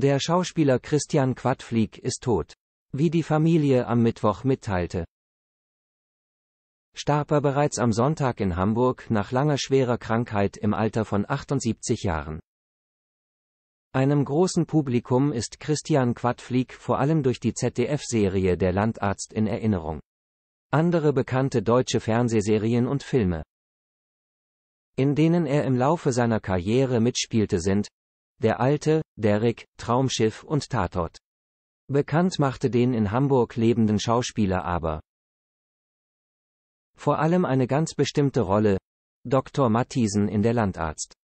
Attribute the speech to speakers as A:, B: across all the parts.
A: Der Schauspieler Christian Quadflieg ist tot. Wie die Familie am Mittwoch mitteilte. Starb er bereits am Sonntag in Hamburg nach langer schwerer Krankheit im Alter von 78 Jahren. Einem großen Publikum ist Christian Quadflieg vor allem durch die ZDF-Serie Der Landarzt in Erinnerung. Andere bekannte deutsche Fernsehserien und Filme, in denen er im Laufe seiner Karriere mitspielte sind der Alte, Derrick, Traumschiff und Tatort. Bekannt machte den in Hamburg lebenden Schauspieler aber vor allem eine ganz bestimmte Rolle, Dr. Matthiesen in der Landarzt.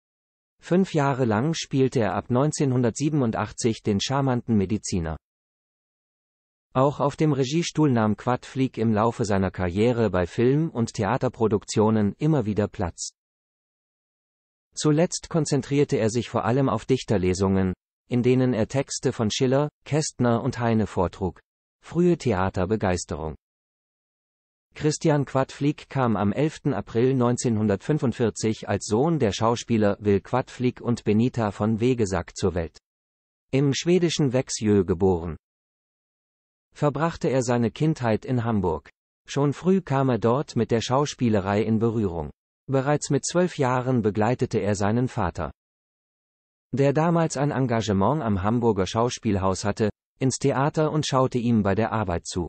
A: Fünf Jahre lang spielte er ab 1987 den charmanten Mediziner. Auch auf dem Regiestuhl nahm Quadflieg im Laufe seiner Karriere bei Film- und Theaterproduktionen immer wieder Platz. Zuletzt konzentrierte er sich vor allem auf Dichterlesungen, in denen er Texte von Schiller, Kästner und Heine vortrug. Frühe Theaterbegeisterung. Christian Quadflieg kam am 11. April 1945 als Sohn der Schauspieler Will Quadflieg und Benita von Wegesack zur Welt. Im schwedischen Växjö geboren. Verbrachte er seine Kindheit in Hamburg. Schon früh kam er dort mit der Schauspielerei in Berührung. Bereits mit zwölf Jahren begleitete er seinen Vater, der damals ein Engagement am Hamburger Schauspielhaus hatte, ins Theater und schaute ihm bei der Arbeit zu.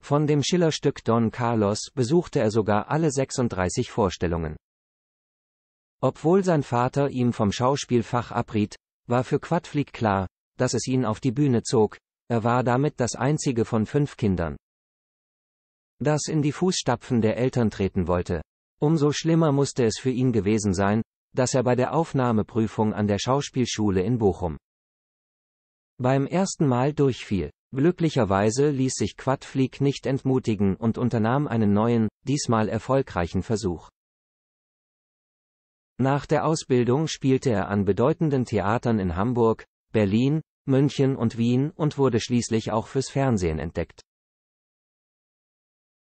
A: Von dem Schillerstück Don Carlos besuchte er sogar alle 36 Vorstellungen. Obwohl sein Vater ihm vom Schauspielfach abriet, war für Quadflieg klar, dass es ihn auf die Bühne zog, er war damit das einzige von fünf Kindern das in die Fußstapfen der Eltern treten wollte. Umso schlimmer musste es für ihn gewesen sein, dass er bei der Aufnahmeprüfung an der Schauspielschule in Bochum beim ersten Mal durchfiel. Glücklicherweise ließ sich Quadflieg nicht entmutigen und unternahm einen neuen, diesmal erfolgreichen Versuch. Nach der Ausbildung spielte er an bedeutenden Theatern in Hamburg, Berlin, München und Wien und wurde schließlich auch fürs Fernsehen entdeckt.